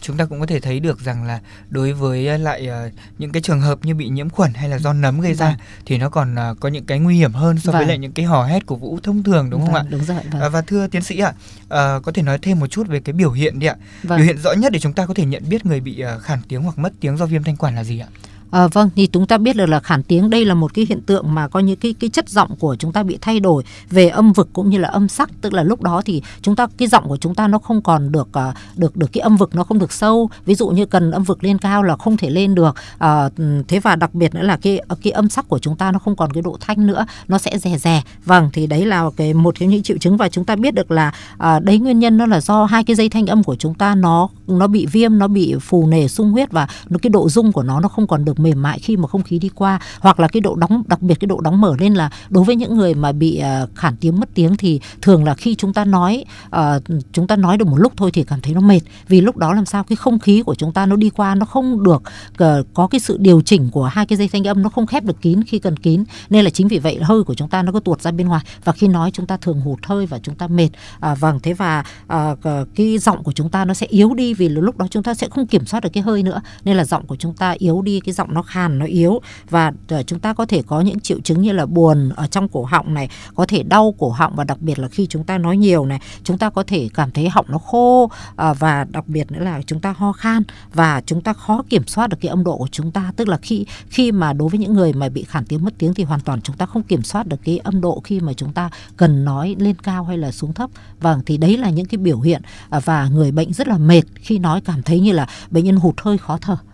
chúng ta cũng có thể thấy được rằng là đối với ờ, lại ờ, những cái trường hợp như bị nhiễm khuẩn hay là do nấm gây vâng. ra thì nó còn ờ, có những cái nguy hiểm hơn so với vâng. lại những cái hò hét của vũ thông thường đúng vâng, không ạ? Đúng rồi. Vâng. Và thưa tiến sĩ ạ, có thể nói thêm một chút về cái biểu hiện đi ạ. Vâng. Biểu hiện rõ nhất để chúng ta có thể nhận biết người bị khản tiếng hoặc mất tiếng do viêm thanh quản là gì ạ? À, vâng, thì chúng ta biết được là khản tiếng đây là một cái hiện tượng mà coi như cái cái chất giọng của chúng ta bị thay đổi về âm vực cũng như là âm sắc, tức là lúc đó thì chúng ta cái giọng của chúng ta nó không còn được ờ, được được cái âm vực nó không được sâu. Ví dụ như cần âm vực lên cao là không thể lên được. À, thế và đặc biệt nữa là cái cái âm sắc của chúng ta nó không còn cái độ thanh nữa, nó sẽ rè rè. Vâng, thì đấy là cái một cái những triệu chứng và chúng ta biết được là à, đấy nguyên nhân nó là do hai cái dây thanh âm của chúng ta nó nó bị viêm, nó bị phù nề sung huyết và cái độ rung của nó nó không còn được mềm mại khi mà không khí đi qua hoặc là cái độ đóng đặc biệt cái độ đóng mở lên là đối với những người mà bị uh, khản tiếng mất tiếng thì thường là khi chúng ta nói uh, chúng ta nói được một lúc thôi thì cảm thấy nó mệt vì lúc đó làm sao cái không khí của chúng ta nó đi qua nó không được uh, có cái sự điều chỉnh của hai cái dây thanh âm nó không khép được kín khi cần kín nên là chính vì vậy hơi của chúng ta nó cứ tuột ra bên ngoài và khi nói chúng ta thường hụt hơi và chúng ta mệt à, vâng thế và à, cái giọng của chúng ta nó sẽ yếu đi vì lúc đó chúng ta sẽ không kiểm soát được cái hơi nữa nên là giọng của chúng ta yếu đi cái giọng giọng nó khàn nó yếu và ờ, chúng ta có thể có những triệu chứng như là buồn ở trong cổ họng này có thể đau cổ họng và đặc biệt là khi chúng ta nói nhiều này chúng ta có thể cảm thấy họng nó khô ờ, và đặc biệt nữa là chúng ta ho khan và chúng ta khó kiểm soát được cái âm độ của chúng ta tức là khi khi mà đối với những người mà bị khản tiếng mất tiếng thì hoàn toàn chúng ta không kiểm soát được cái âm độ khi mà chúng ta cần nói lên cao hay là xuống thấp vâng thì đấy là những cái biểu hiện ờ, và người bệnh rất là mệt khi nói cảm thấy như là bệnh nhân hụt hơi khó thở